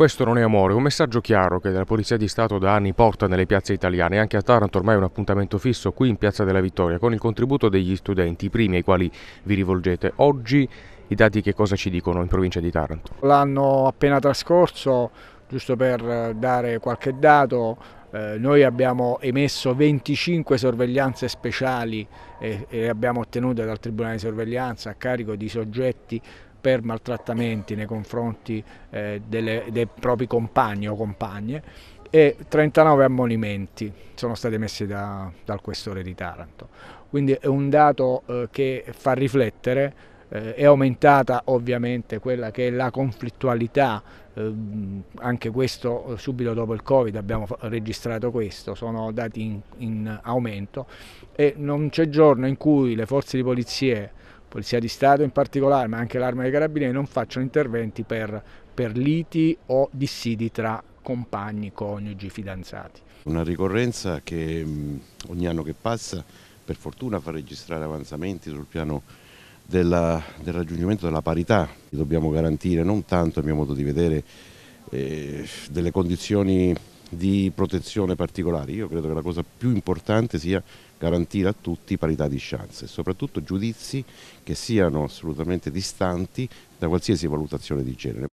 Questo non è amore, un messaggio chiaro che la Polizia di Stato da anni porta nelle piazze italiane. Anche a Taranto ormai è un appuntamento fisso qui in Piazza della Vittoria con il contributo degli studenti, i primi ai quali vi rivolgete. Oggi i dati che cosa ci dicono in provincia di Taranto? L'anno appena trascorso, giusto per eh, dare qualche dato, eh, noi abbiamo emesso 25 sorveglianze speciali eh, e, le abbiamo ottenute dal Tribunale di Sorveglianza a carico di soggetti per maltrattamenti nei confronti eh, delle, dei propri compagni o compagne e 39 ammonimenti sono stati messi da, dal questore di Taranto. Quindi è un dato eh, che fa riflettere, eh, è aumentata ovviamente quella che è la conflittualità, eh, anche questo eh, subito dopo il Covid abbiamo registrato questo, sono dati in, in aumento e non c'è giorno in cui le forze di polizia Polizia di Stato in particolare, ma anche l'Arma dei Carabinieri, non facciano interventi per, per liti o dissidi tra compagni, coniugi, fidanzati. Una ricorrenza che ogni anno che passa per fortuna fa registrare avanzamenti sul piano della, del raggiungimento della parità. Dobbiamo garantire non tanto, a mio modo di vedere, eh, delle condizioni di protezione particolari. Io credo che la cosa più importante sia garantire a tutti parità di chance e soprattutto giudizi che siano assolutamente distanti da qualsiasi valutazione di genere.